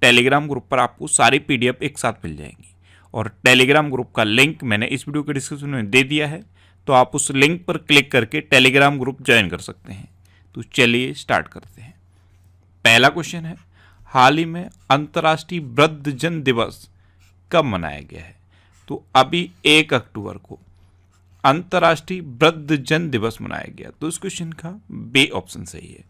Telegram group पर आपको सारी पी एक साथ मिल जाएंगी और टेलीग्राम ग्रुप का लिंक मैंने इस वीडियो के डिस्क्रिप्शन में दे दिया है तो आप उस लिंक पर क्लिक करके टेलीग्राम ग्रुप ज्वाइन कर सकते हैं तो चलिए स्टार्ट करते हैं पहला क्वेश्चन है हाल ही में अंतर्राष्ट्रीय वृद्धजन दिवस कब मनाया गया है तो अभी एक अक्टूबर को अंतर्राष्ट्रीय वृद्धजन दिवस मनाया गया तो इस क्वेश्चन का बे ऑप्शन सही है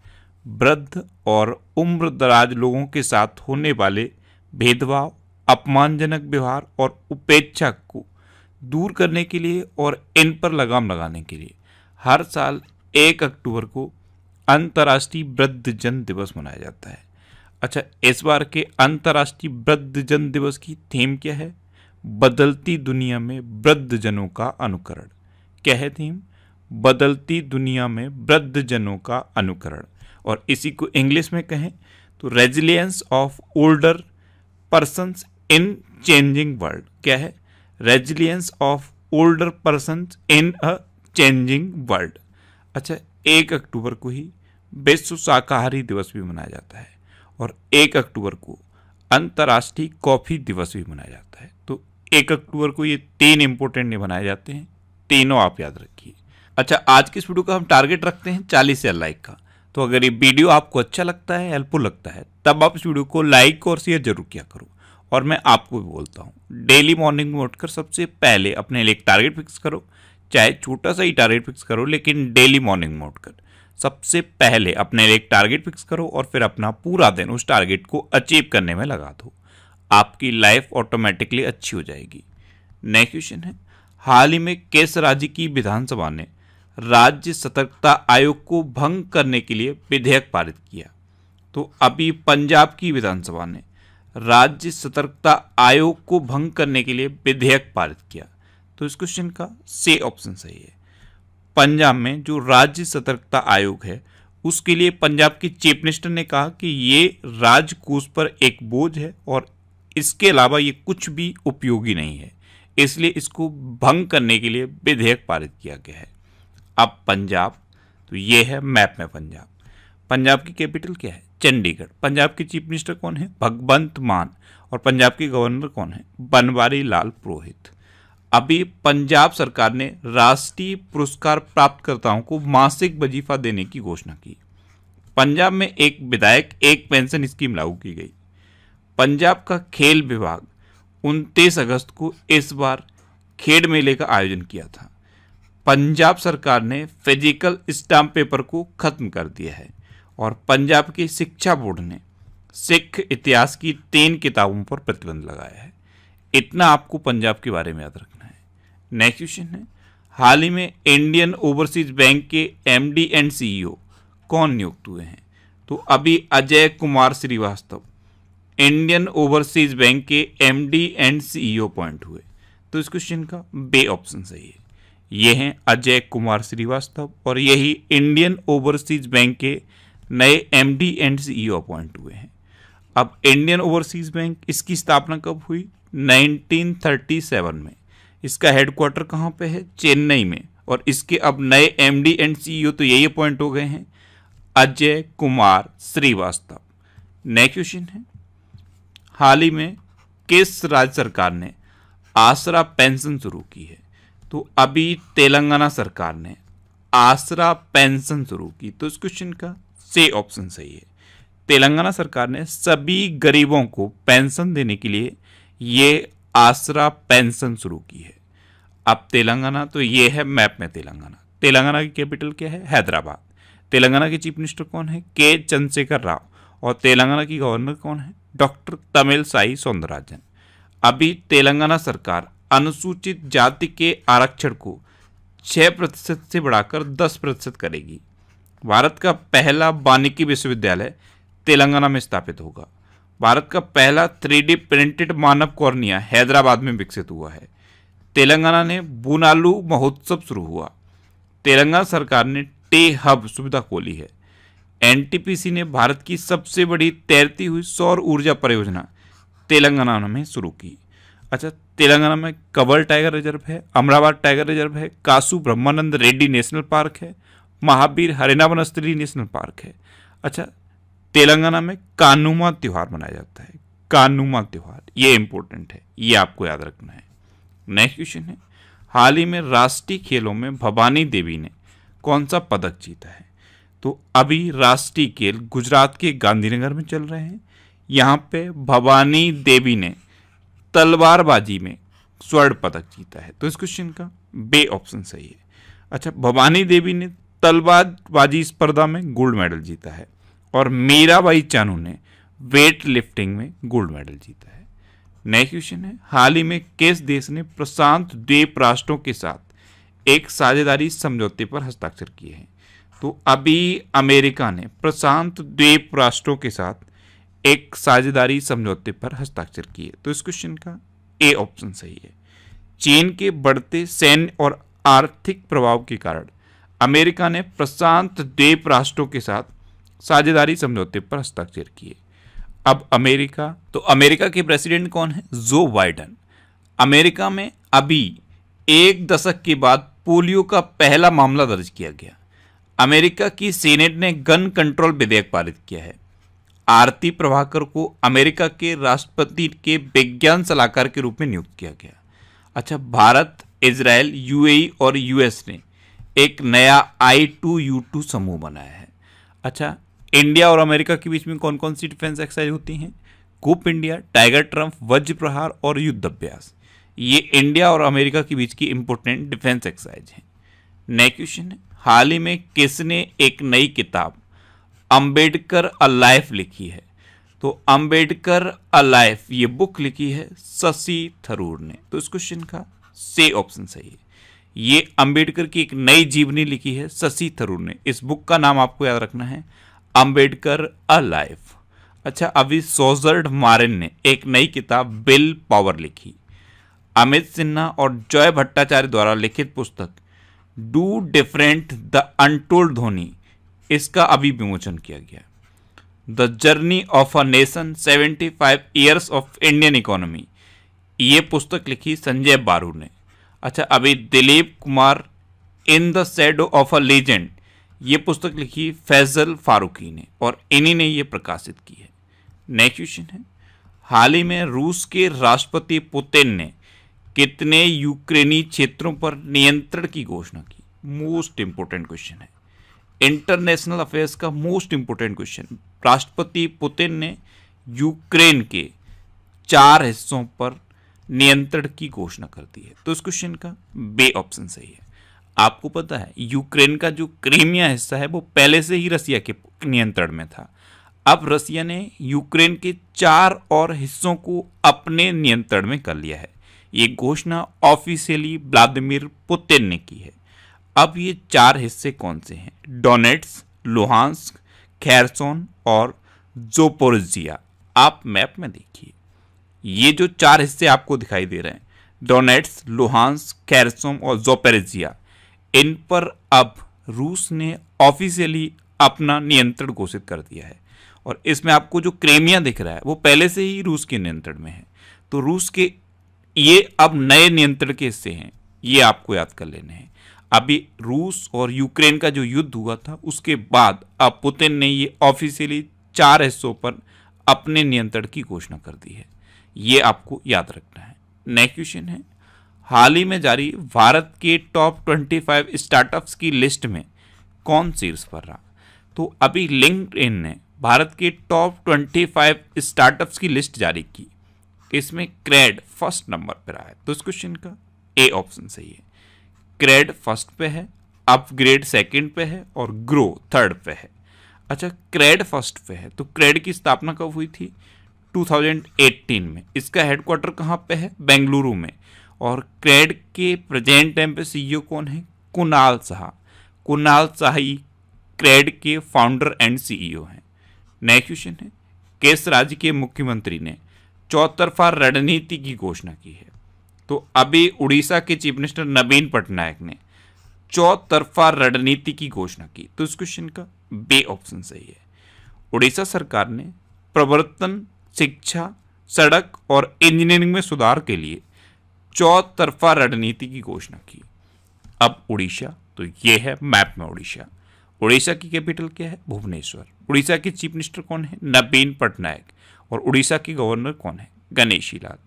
वृद्ध और उम्र दराज लोगों के साथ होने वाले भेदभाव अपमानजनक व्यवहार और उपेक्षा को दूर करने के लिए और इन पर लगाम लगाने के लिए हर साल एक अक्टूबर को अंतर्राष्ट्रीय वृद्ध जन दिवस मनाया जाता है अच्छा इस बार के अंतर्राष्ट्रीय वृद्ध जन दिवस की थीम क्या है बदलती दुनिया में वृद्ध जनों का अनुकरण क्या है थीम बदलती दुनिया में वृद्ध जनों का अनुकरण और इसी को इंग्लिश में कहें तो resilience of older persons in changing world क्या है resilience of older person in a changing world अच्छा एक अक्टूबर को ही विश्व शाकाहारी दिवस भी मनाया जाता है और एक अक्टूबर को अंतर्राष्ट्रीय कॉफ़ी दिवस भी मनाया जाता है तो एक अक्टूबर को ये तीन इंपोर्टेंट ने मनाए जाते हैं तीनों आप याद रखिए अच्छा आज की इस वीडियो का हम टारगेट रखते हैं चालीस या लाइक का तो अगर ये वीडियो आपको अच्छा लगता है हेल्पफुल लगता है तब आप इस वीडियो को लाइक और शेयर जरूर किया करो और मैं आपको भी बोलता हूँ डेली मॉर्निंग में उठकर सबसे पहले अपने लिए एक टारगेट फिक्स करो चाहे छोटा सा ही टारगेट फिक्स करो लेकिन डेली मॉर्निंग में उठकर सबसे पहले अपने लिए एक टारगेट फिक्स करो और फिर अपना पूरा दिन उस टारगेट को अचीव करने में लगा दो आपकी लाइफ ऑटोमेटिकली अच्छी हो जाएगी नेक्स्ट क्वेश्चन है हाल ही में केस राज्य की विधानसभा ने राज्य सतर्कता आयोग को भंग करने के लिए विधेयक पारित किया तो अभी पंजाब की विधानसभा ने राज्य सतर्कता आयोग को भंग करने के लिए विधेयक पारित किया तो इस क्वेश्चन का से ऑप्शन सही है पंजाब में जो राज्य सतर्कता आयोग है उसके लिए पंजाब के चीफ मिनिस्टर ने कहा कि ये राजकोष पर एक बोझ है और इसके अलावा ये कुछ भी उपयोगी नहीं है इसलिए इसको भंग करने के लिए विधेयक पारित किया गया है अब पंजाब तो ये है मैप में पंजाब पंजाब की कैपिटल क्या है चंडीगढ़ पंजाब के चीफ मिनिस्टर कौन है भगवंत मान और पंजाब के गवर्नर कौन है बनवारी लाल पुरोहित अभी पंजाब सरकार ने राष्ट्रीय पुरस्कार प्राप्तकर्ताओं को मासिक वजीफा देने की घोषणा की पंजाब में एक विधायक एक पेंशन स्कीम लागू की गई पंजाब का खेल विभाग उनतीस अगस्त को इस बार खेड मेले का आयोजन किया था पंजाब सरकार ने फिजिकल स्टाम्प पेपर को खत्म कर दिया है और पंजाब के शिक्षा बोर्ड ने सिख इतिहास की तीन किताबों पर प्रतिबंध लगाया है इतना आपको पंजाब के बारे में याद रखना है नेक्स्ट क्वेश्चन है हाल ही में इंडियन ओवरसीज बैंक के डी एंड सीईओ कौन नियुक्त हुए हैं तो अभी Ajay Kumar Srivastava Indian Overseas Bank के D and C CEO point हुए तो इस क्वेश्चन का बे ऑप्शन सही है ये हैं अजय कुमार श्रीवास्तव और यही इंडियन ओवरसीज बैंक के नए एमडी एंड सीईओ अपॉइंट हुए हैं अब इंडियन ओवरसीज बैंक इसकी स्थापना कब हुई 1937 में इसका हेडक्वार्टर कहाँ पे है चेन्नई में और इसके अब नए एमडी एंड सीईओ तो यही अपॉइंट हो गए हैं अजय कुमार श्रीवास्तव नेक्स्ट क्वेश्चन है हाल ही में किस राज्य सरकार ने आसरा पेंशन शुरू की है तो अभी तेलंगाना सरकार ने आसरा पेंशन शुरू की तो इस क्वेश्चन का से ऑप्शन सही है तेलंगाना सरकार ने सभी गरीबों को पेंशन देने के लिए ये आसरा पेंशन शुरू की है अब तेलंगाना तो ये है मैप में तेलंगाना तेलंगाना की कैपिटल क्या है हैदराबाद तेलंगाना के चीफ मिनिस्टर कौन है के चंद्रशेखर राव और तेलंगाना की गवर्नर कौन है डॉक्टर तमिल साई सौंदराजन अभी तेलंगाना सरकार अनुसूचित जाति के आरक्षण को 6 प्रतिशत से बढ़ाकर दस प्रतिशत करेगी भारत का पहला वानिकी विश्वविद्यालय तेलंगाना में स्थापित होगा भारत का पहला थ्री प्रिंटेड मानव कॉर्निया हैदराबाद में विकसित हुआ है तेलंगाना ने बुनालू महोत्सव शुरू हुआ तेलंगाना सरकार ने टे हब सुविधा खोली है एनटीपीसी ने भारत की सबसे बड़ी तैरती हुई सौर ऊर्जा परियोजना तेलंगाना में शुरू की अच्छा तेलंगाना में कवल टाइगर रिजर्व है अमराबाद टाइगर रिजर्व है कासू ब्रह्मानंद रेड्डी नेशनल पार्क है महावीर हरिना वनस्थली नेशनल पार्क है अच्छा तेलंगाना में कानुमा त्यौहार मनाया जाता है कानुमा त्यौहार ये इंपॉर्टेंट है ये आपको याद रखना है नेक्स्ट क्वेश्चन है हाल ही में राष्ट्रीय खेलों में भवानी देवी ने कौन सा पदक जीता है तो अभी राष्ट्रीय खेल गुजरात के गांधीनगर में चल रहे हैं यहाँ पे भवानी देवी ने तलवारबाजी में स्वर्ण पदक जीता है तो इस क्वेश्चन का बे ऑप्शन सही है अच्छा भवानी देवी ने तलवारबाजी स्पर्धा में गोल्ड मेडल जीता है और मीराबाई चानू ने वेट लिफ्टिंग में गोल्ड मेडल जीता है नेक्स्ट क्वेश्चन है हाल ही में किस देश ने प्रशांत द्वीप राष्ट्रों के साथ एक साझेदारी समझौते पर हस्ताक्षर किए हैं तो अभी अमेरिका ने प्रशांत द्वीप राष्ट्रों के साथ एक साझेदारी समझौते पर हस्ताक्षर किए तो इस क्वेश्चन का ए ऑप्शन सही है चीन के बढ़ते सैन्य और आर्थिक प्रभाव के कारण अमेरिका ने प्रशांत द्वीप राष्ट्रों के साथ साझेदारी समझौते पर हस्ताक्षर किए अब अमेरिका तो अमेरिका के प्रेसिडेंट कौन है जो बाइडन अमेरिका में अभी एक दशक के बाद पोलियो का पहला मामला दर्ज किया गया अमेरिका की सीनेट ने गन कंट्रोल विधेयक पारित किया है आरती प्रभाकर को अमेरिका के राष्ट्रपति के विज्ञान सलाहकार के रूप में नियुक्त किया गया अच्छा भारत इसराइल यूएई और यूएस ने एक नया आई टू यू टू समूह बनाया है अच्छा इंडिया और अमेरिका के बीच में कौन कौन सी डिफेंस एक्सरसाइज होती हैं कूप इंडिया टाइगर ट्रम्प वज्र प्रहार और युद्ध अभ्यास ये इंडिया और अमेरिका के बीच की इंपोर्टेंट डिफेंस एक्सरसाइज है नए क्वेश्चन है हाल ही में किसने एक नई किताब अंबेडकर लाइफ लिखी है तो अंबेडकर लाइफ ये बुक लिखी है शशि थरूर ने तो इस क्वेश्चन का से ऑप्शन सही है ये अंबेडकर की एक नई जीवनी लिखी है शशि थरूर ने इस बुक का नाम आपको याद रखना है अंबेडकर लाइफ अच्छा अभी सोजर्ड मारिन ने एक नई किताब बिल पावर लिखी अमित सिन्हा और जय भट्टाचार्य द्वारा लिखित पुस्तक do different the untold Dhoni इसका अभी विमोचन किया गया the journey of a nation 75 five years of Indian economy ये पुस्तक लिखी संजय बारू ने अच्छा अभी Dilip Kumar in the shadow of a legend ये पुस्तक लिखी फैजल फारूकी ने और इन्हीं ने ये प्रकाशित की है नेक्स्ट क्वेश्चन है हाल ही में रूस के राष्ट्रपति पुतिन ने कितने यूक्रेनी क्षेत्रों पर नियंत्रण की घोषणा की मोस्ट इंपॉर्टेंट क्वेश्चन है इंटरनेशनल अफेयर्स का मोस्ट इम्पोर्टेंट क्वेश्चन राष्ट्रपति पुतिन ने यूक्रेन के चार हिस्सों पर नियंत्रण की घोषणा कर दी है तो इस क्वेश्चन का बे ऑप्शन सही है आपको पता है यूक्रेन का जो क्रीमिया हिस्सा है वो पहले से ही रसिया के नियंत्रण में था अब रसिया ने यूक्रेन के चार और हिस्सों को अपने नियंत्रण में कर लिया है ये घोषणा ऑफिशियली व्लादिमिर पुतिन ने की है अब ये चार हिस्से कौन से हैं डोनेट्स लोहानस खैरसोन और जोपोरजिया आप मैप में देखिए ये जो चार हिस्से आपको दिखाई दे रहे हैं डोनेट्स लोहानस खैरसोन और जोपेरजिया इन पर अब रूस ने ऑफिशियली अपना नियंत्रण घोषित कर दिया है और इसमें आपको जो क्रेमिया दिख रहा है वो पहले से ही रूस के नियंत्रण में है तो रूस के ये अब नए नियंत्रण के हिस्से हैं ये आपको याद कर लेने हैं अभी रूस और यूक्रेन का जो युद्ध हुआ था उसके बाद अब पुतिन ने ये ऑफिशियली चार हिस्सों पर अपने नियंत्रण की घोषणा कर दी है ये आपको याद रखना है नेक्स्ट क्वेश्चन है हाल ही में जारी भारत के टॉप 25 स्टार्टअप्स की लिस्ट में कौन शीर्ष पर रहा तो अभी लिंक ने भारत के टॉप 25 स्टार्टअप्स की लिस्ट जारी की इसमें क्रेड फर्स्ट नंबर पर आया तो इस क्वेश्चन का ए ऑप्शन सही है क्रेड फर्स्ट पे है अपग्रेड सेकंड पे है और ग्रो थर्ड पे है अच्छा क्रेड फर्स्ट पे है तो क्रेड की स्थापना कब हुई थी 2018 में इसका हेडक्वार्टर कहाँ पे है बेंगलुरु में और क्रेड के प्रेजेंट टाइम पे सीईओ e कौन है कुणाल साह कुणाल साही क्रेड के फाउंडर एंड सीईओ हैं नेक्स्ट क्वेश्चन है केस राज्य के मुख्यमंत्री ने चौतरफा रणनीति की घोषणा की है तो अभी उड़ीसा के चीफ मिनिस्टर नवीन पटनायक ने चौतरफा रणनीति की घोषणा की तो इस क्वेश्चन का बे ऑप्शन सही है उड़ीसा सरकार ने प्रवर्तन शिक्षा सड़क और इंजीनियरिंग में सुधार के लिए चौतरफा रणनीति की घोषणा की अब उड़ीसा तो ये है मैप में उड़ीसा उड़ीसा की कैपिटल क्या है भुवनेश्वर उड़ीसा के चीफ मिनिस्टर कौन है नवीन पटनायक और उड़ीसा के गवर्नर कौन है गणेशी लाल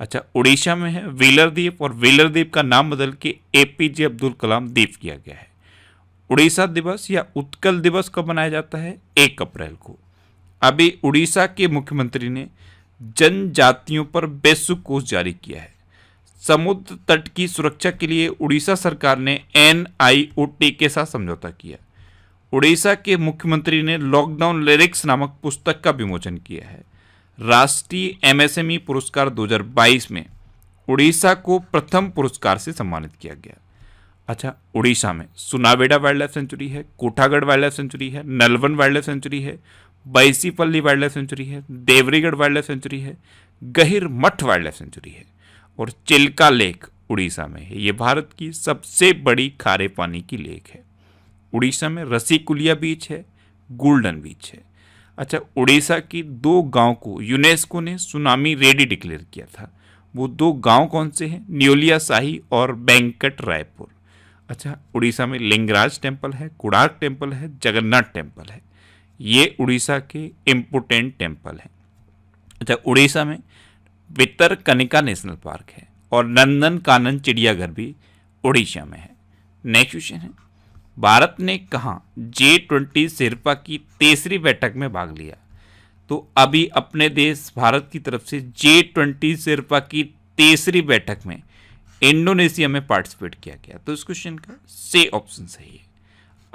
अच्छा उड़ीसा में है व्हीलर द्वीप और व्हीलर द्वीप का नाम बदल के ए पी जे अब्दुल कलाम द्वीप किया गया है उड़ीसा दिवस या उत्कल दिवस कब मनाया जाता है एक अप्रैल को अभी उड़ीसा के मुख्यमंत्री ने जनजातियों पर बेसुक कोष जारी किया है समुद्र तट की सुरक्षा के लिए उड़ीसा सरकार ने एन के साथ समझौता किया उड़ीसा के मुख्यमंत्री ने लॉकडाउन लिरिक्स नामक पुस्तक का विमोचन किया है राष्ट्रीय एमएसएमई e पुरस्कार 2022 में उड़ीसा को प्रथम पुरस्कार से सम्मानित किया गया अच्छा उड़ीसा में सुनावेडा वाइल्ड लाइफ सेंचुरी है कोठागढ़ वाइल्ड लाइफ सेंचुरी है नलवन वाइल्ड लाइफ सेंचुरी है बैसीपल्ली वाइल्ड लाइफ सेंचुरी है देवरीगढ़ वाइल्ड लाइफ सेंचुरी है गहिर मठ वाइल्ड लाइफ सेंचुरी है और चिल्का लेक उड़ीसा में है ये भारत की सबसे बड़ी खारे पानी की लेक है उड़ीसा में रसीकुलिया बीच है गोल्डन बीच है अच्छा उड़ीसा की दो गांव को यूनेस्को ने सुनामी रेडी डिक्लेयर किया था वो दो गांव कौन से हैं न्योलिया शाही और बैंकट रायपुर अच्छा उड़ीसा में लिंगराज टेम्पल है कुड़ाक टेम्पल है जगन्नाथ टेम्पल है ये उड़ीसा के इम्पोर्टेंट टेम्पल हैं अच्छा उड़ीसा में वितर कनिका नेशनल पार्क है और नंदन कानन चिड़ियाघर भी उड़ीसा में है नेक्स्ट क्वेश्चन है भारत ने कहा जे ट्वेंटी शेरपा की तीसरी बैठक में भाग लिया तो अभी अपने देश भारत की तरफ से जे ट्वेंटी शेरपा की तीसरी बैठक में इंडोनेशिया में पार्टिसिपेट किया गया तो इस क्वेश्चन का से ऑप्शन सही है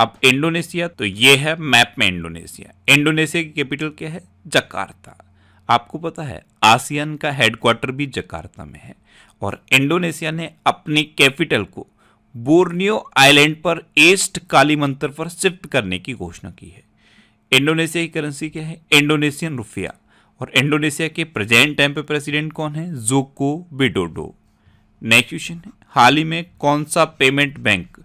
अब इंडोनेशिया तो ये है मैप में इंडोनेशिया इंडोनेशिया की कैपिटल क्या है जकार्ता आपको पता है आसियान का हेडक्वार्टर भी जकार्ता में है और इंडोनेशिया ने अपनी कैपिटल को बोर्नियो आइलैंड पर ईस्ट काली मंत्र पर शिफ्ट करने की घोषणा की है इंडोनेशिया की करेंसी क्या है इंडोनेशियन रुफिया और इंडोनेशिया के प्रेजेंट टाइम पे प्रेसिडेंट कौन है जोको बिडोडो नेक्स्ट क्वेश्चन है हाल ही में कौन सा पेमेंट बैंक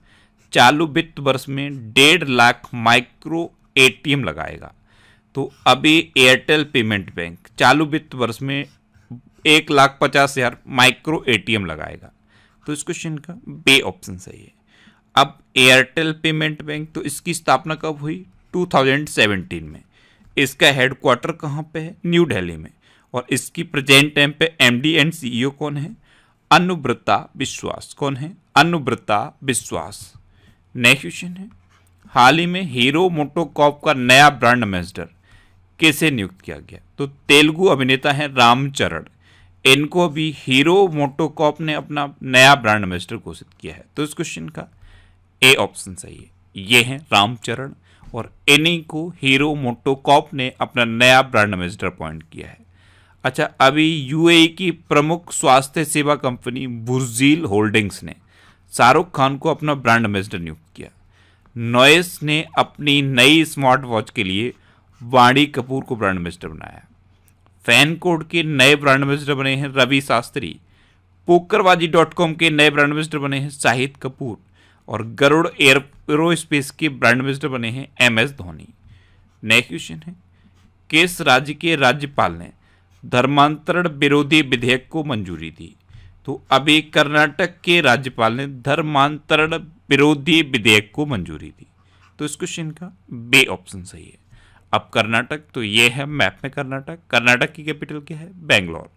चालू वित्त वर्ष में डेढ़ लाख माइक्रो ए लगाएगा तो अभी एयरटेल पेमेंट बैंक चालू वित्त वर्ष में एक लाख पचास हज़ार माइक्रो एटीएम लगाएगा तो इस क्वेश्चन का बे ऑप्शन सही है अब एयरटेल पेमेंट बैंक तो इसकी स्थापना कब हुई 2017 में इसका हेडक्वार्टर कहाँ पे है न्यू दिल्ली में और इसकी प्रेजेंट टाइम पे एमडी एंड सीईओ कौन है अनुव्रता विश्वास कौन है अनुव्रता विश्वास नेक्स्ट क्वेश्चन है हाल ही में हीरो मोटोकॉप का नया ब्रांड एम्बेसडर कैसे नियुक्त किया गया तो तेलुगु अभिनेता है रामचरण इनको भी हीरो मोटोकॉप ने अपना नया ब्रांड एम्बेसडर घोषित किया है तो इस क्वेश्चन का ए ऑप्शन सही है ये हैं रामचरण और इन्हीं को हीरो मोटोकॉप ने अपना नया ब्रांड एम्बेसडर अपॉइंट किया है अच्छा अभी यूएई e की प्रमुख स्वास्थ्य सेवा कंपनी बुर्जील होल्डिंग्स ने शाहरुख खान को अपना ब्रांड एम्बेसडर नियुक्त किया नोएस ने अपनी नई स्मार्ट वॉच के लिए वाणी कपूर को ब्रांड एम्बेसडर बनाया फैन कोड के नए ब्रांड एम्बेसडर बने हैं रवि शास्त्री पोकरबाजी डॉट कॉम के नए ब्रांड एम्बेसडर बने हैं शाहिद कपूर और गरुड़ एयरो स्पेस के ब्रांड एम्बेसडर बने हैं M S Dhoni next question है किस राज्य के राज्यपाल ने धर्मांतरण विरोधी विधेयक को मंजूरी दी तो अभी कर्नाटक के राज्यपाल ने धर्मांतरण विरोधी विधेयक को मंजूरी दी तो इस क्वेश्चन का बे ऑप्शन सही है अब कर्नाटक तो ये है मैप में कर्नाटक कर्नाटक की कैपिटल क्या है बेंगलोर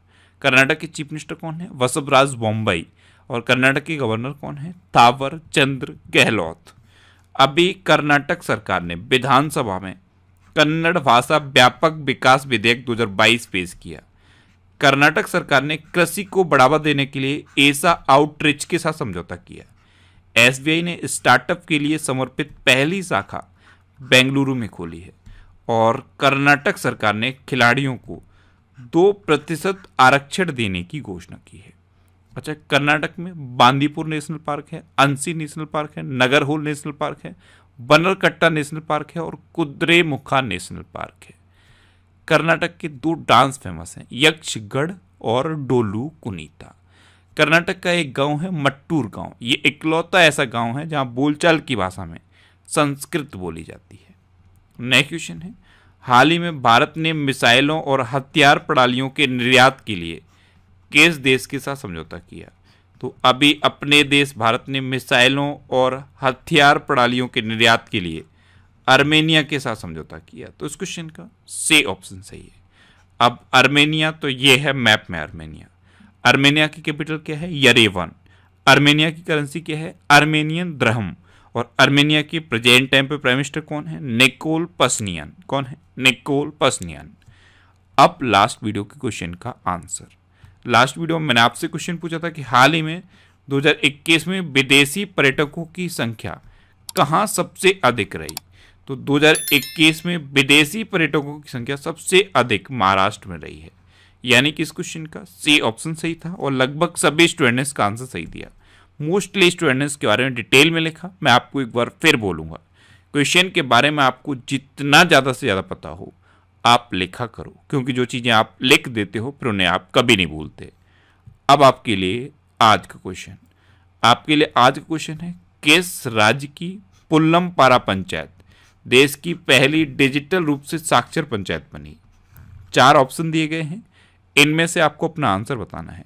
कर्नाटक के चीफ मिनिस्टर कौन है वसवराज बॉम्बई और कर्नाटक के गवर्नर कौन है तावर चंद्र गहलोत अभी कर्नाटक सरकार ने विधानसभा में कन्नड़ भाषा व्यापक विकास विधेयक 2022 पेश किया कर्नाटक सरकार ने कृषि को बढ़ावा देने के लिए ऐसा आउटरीच के साथ समझौता किया एसबीआई ने स्टार्टअप के लिए समर्पित पहली शाखा बेंगलुरु में खोली है और कर्नाटक सरकार ने खिलाड़ियों को दो प्रतिशत आरक्षण देने की घोषणा की है अच्छा कर्नाटक में बांदीपुर नेशनल पार्क है अंसी नेशनल पार्क है नगरहोल नेशनल पार्क है बनरकट्टा नेशनल पार्क है और कुद्रे मुखा नेशनल पार्क है कर्नाटक के दो डांस फेमस हैं यक्षगढ़ और डोलू कुनीता कर्नाटक का एक गांव है मट्टूर गांव ये इकलौता ऐसा गांव है जहां बोलचाल की भाषा में संस्कृत बोली जाती है नया क्वेश्चन है हाल ही में भारत ने मिसाइलों और हथियार प्रणालियों के निर्यात के लिए किस देश के साथ समझौता किया तो अभी अपने देश भारत ने मिसाइलों और हथियार प्रणालियों के निर्यात के लिए आर्मेनिया के साथ समझौता किया तो इस क्वेश्चन का से ऑप्शन सही है अब आर्मेनिया तो ये है मैप में आर्मेनिया आर्मेनिया की कैपिटल क्या है यरेवन आर्मेनिया की करेंसी क्या है आर्मेनियन द्रहम और आर्मेनिया की प्रेजेंट टाइम पे प्राइम मिनिस्टर कौन है निकोल पसनियन कौन है निकोल पसनियन अब लास्ट वीडियो के क्वेश्चन का आंसर लास्ट वीडियो में मैंने आपसे क्वेश्चन पूछा था कि हाल ही में 2021 में विदेशी पर्यटकों की संख्या कहाँ सबसे अधिक रही तो 2021 में विदेशी पर्यटकों की संख्या सबसे अधिक महाराष्ट्र में रही है यानी कि इस क्वेश्चन का सी ऑप्शन सही था और लगभग सभी स्टूडेंट ने इसका आंसर सही दिया मोस्टली स्टूडेंट्स के बारे में डिटेल में लिखा मैं आपको एक बार फिर बोलूँगा क्वेश्चन के बारे में आपको जितना ज़्यादा से ज़्यादा पता हो आप लिखा करो क्योंकि जो चीज़ें आप लिख देते हो फिर उन्हें आप कभी नहीं भूलते अब आपके लिए आज का क्वेश्चन आपके लिए आज का क्वेश्चन है किस राज्य की पुल्लम पारा पंचायत देश की पहली डिजिटल रूप से साक्षर पंचायत बनी चार ऑप्शन दिए गए हैं इनमें से आपको अपना आंसर बताना है